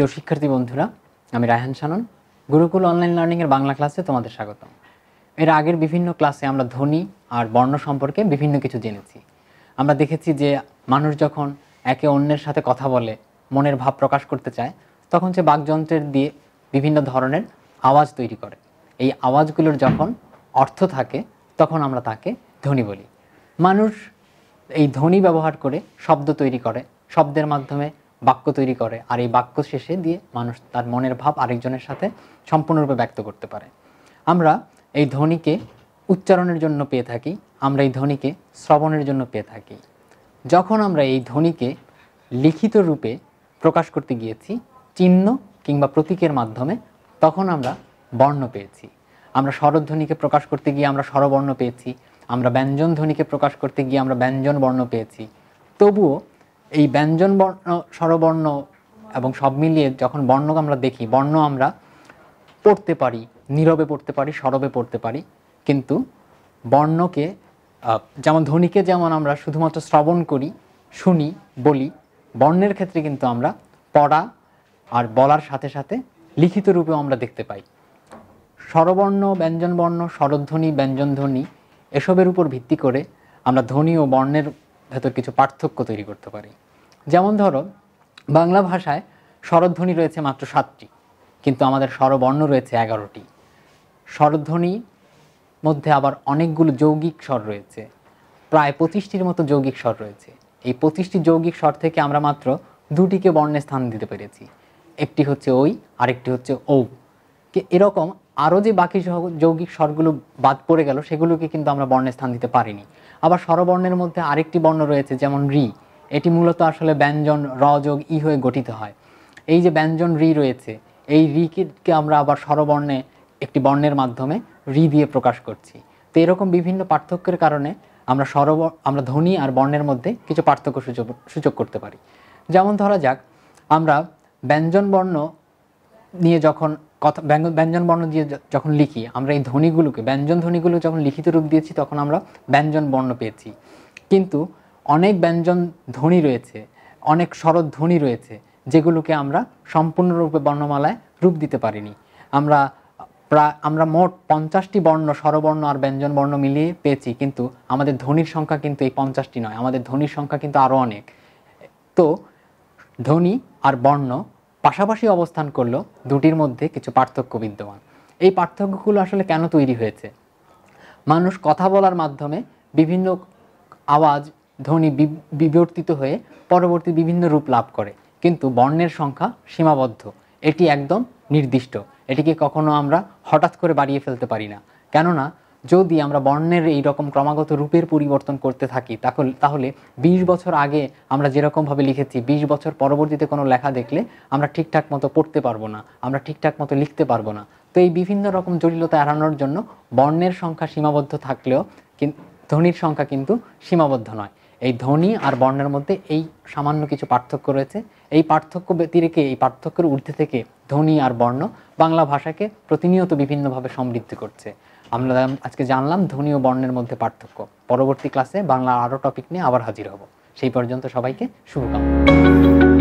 প্রিয় শিক্ষার্থী বন্ধুরা আমি রায়হান সানন গুরুকুল অনলাইন লার্নিংয়ের বাংলা ক্লাসে তোমাদের স্বাগত এর আগের বিভিন্ন ক্লাসে আমরা ধ্বনি আর বর্ণ সম্পর্কে বিভিন্ন কিছু জেনেছি আমরা দেখেছি যে মানুষ যখন একে অন্যের সাথে কথা বলে মনের ভাব প্রকাশ করতে চায় তখন সে বাকযন্ত্রের দিয়ে বিভিন্ন ধরনের আওয়াজ তৈরি করে এই আওয়াজগুলোর যখন অর্থ থাকে তখন আমরা তাকে ধ্বনি বলি মানুষ এই ধ্বনি ব্যবহার করে শব্দ তৈরি করে শব্দের মাধ্যমে বাক্য তৈরি করে আর এই বাক্য শেষে দিয়ে মানুষ তার মনের ভাব আরেকজনের সাথে সম্পূর্ণরূপে ব্যক্ত করতে পারে আমরা এই ধ্বনিকে উচ্চারণের জন্য পেয়ে থাকি আমরা এই ধ্বনিকে শ্রবণের জন্য পেয়ে থাকি যখন আমরা এই ধ্বনিকে লিখিত রূপে প্রকাশ করতে গিয়েছি চিহ্ন কিংবা প্রতীকের মাধ্যমে তখন আমরা বর্ণ পেয়েছি আমরা স্বরধ্বনিকে প্রকাশ করতে গিয়ে আমরা স্বরবর্ণ পেয়েছি আমরা ব্যঞ্জন ধ্বনিকে প্রকাশ করতে গিয়ে আমরা ব্যঞ্জন বর্ণ পেয়েছি তবুও এই ব্যঞ্জন বর্ণ স্বরবর্ণ এবং সব মিলিয়ে যখন বর্ণ আমরা দেখি বর্ণ আমরা পড়তে পারি নীরবে পড়তে পারি সরবে পড়তে পারি কিন্তু বর্ণকে যেমন ধ্বনিকে যেমন আমরা শুধুমাত্র শ্রবণ করি শুনি বলি বর্ণের ক্ষেত্রে কিন্তু আমরা পড়া আর বলার সাথে সাথে লিখিত রূপেও আমরা দেখতে পাই স্বরবর্ণ ব্যঞ্জনবর্ণ স্বরধ্বনি ব্যঞ্জনধ্বনি এসবের উপর ভিত্তি করে আমরা ধ্বনি ও বর্ণের ভেতর কিছু পার্থক্য তৈরি করতে পারি যেমন ধরো বাংলা ভাষায় স্বরধ্বনি রয়েছে মাত্র সাতটি কিন্তু আমাদের স্বরবর্ণ রয়েছে এগারোটি স্বরধ্বনি মধ্যে আবার অনেকগুলো যৌগিক স্বর রয়েছে প্রায় পঁচিশটির মতো যৌগিক স্বর রয়েছে এই পঁচিশটি যৌগিক স্বর থেকে আমরা মাত্র দুটিকে বর্ণে স্থান দিতে পেরেছি একটি হচ্ছে ওই আরেকটি হচ্ছে ঔ এরকম আরও যে বাকি যৌগিক স্বরগুলো বাদ পড়ে গেল সেগুলোকে কিন্তু আমরা বর্ণের স্থান দিতে পারিনি আবার স্বরবর্ণের মধ্যে আরেকটি বর্ণ রয়েছে যেমন রি এটি মূলত আসলে ব্যঞ্জন র যোগ ই হয়ে গঠিত হয় এই যে ব্যঞ্জন রি রয়েছে এই রিকে আমরা আবার স্বরবর্ণে একটি বর্ণের মাধ্যমে রি দিয়ে প্রকাশ করছি তো এরকম বিভিন্ন পার্থক্যের কারণে আমরা স্বর আমরা ধ্বনি আর বর্ণের মধ্যে কিছু পার্থক্য সূচক সূচক করতে পারি যেমন ধরা যাক আমরা ব্যঞ্জন বর্ণ নিয়ে যখন কথা ব্যঙ্গ ব্যঞ্জন বর্ণ দিয়ে যখন লিখি আমরা এই ধ্বনিগুলোকে ব্যঞ্জন ধ্বনিগুলো যখন লিখিত রূপ দিয়েছি তখন আমরা ব্যঞ্জন বর্ণ পেয়েছি কিন্তু অনেক ব্যঞ্জন ধ্বনি রয়েছে অনেক শরৎ ধ্বনি রয়েছে যেগুলোকে আমরা সম্পূর্ণরূপে বর্ণমালায় রূপ দিতে পারিনি আমরা প্রায় আমরা মোট পঞ্চাশটি বর্ণ স্বরবর্ণ আর ব্যঞ্জন বর্ণ মিলিয়ে পেয়েছি কিন্তু আমাদের ধ্বনির সংখ্যা কিন্তু এই পঞ্চাশটি নয় আমাদের ধ্বনির সংখ্যা কিন্তু আরও অনেক তো ধ্বনি আর বর্ণ পাশাপাশি অবস্থান করলো দুটির মধ্যে কিছু পার্থক্য বিদ্যমান এই পার্থক্যগুলো আসলে কেন তৈরি হয়েছে মানুষ কথা বলার মাধ্যমে বিভিন্ন আওয়াজ ধ্বনি বিবর্তিত হয়ে পরবর্তী বিভিন্ন রূপ লাভ করে কিন্তু বর্ণের সংখ্যা সীমাবদ্ধ এটি একদম নির্দিষ্ট এটিকে কখনো আমরা হঠাৎ করে বাড়িয়ে ফেলতে পারি না কেননা যদি আমরা বর্ণের এই রকম ক্রমাগত রূপের পরিবর্তন করতে থাকি তাহলে ২০ বছর আগে আমরা যেরকমভাবে লিখেছি ২০ বছর পরবর্তীতে কোনো লেখা দেখলে আমরা ঠিকঠাক মতো পড়তে পারবো না আমরা ঠিকঠাক মতো লিখতে পারবো না তো এই বিভিন্ন রকম জটিলতা এড়ানোর জন্য বর্ণের সংখ্যা সীমাবদ্ধ থাকলেও ধ্বনির সংখ্যা কিন্তু সীমাবদ্ধ নয় এই ধ্বনি আর বর্ণের মধ্যে এই সামান্য কিছু পার্থক্য রয়েছে এই পার্থক্য ব্যতিরেকে এই পার্থক্যের ঊর্ধ্বে থেকে ধ্বনি আর বর্ণ বাংলা ভাষাকে প্রতিনিয়ত বিভিন্নভাবে সমৃদ্ধ করছে আমরা আজকে জানলাম ধ্বনি ও বর্ণের মধ্যে পার্থক্য পরবর্তী ক্লাসে বাংলা আরও টপিক নিয়ে আবার হাজির হব সেই পর্যন্ত সবাইকে শুভকামনা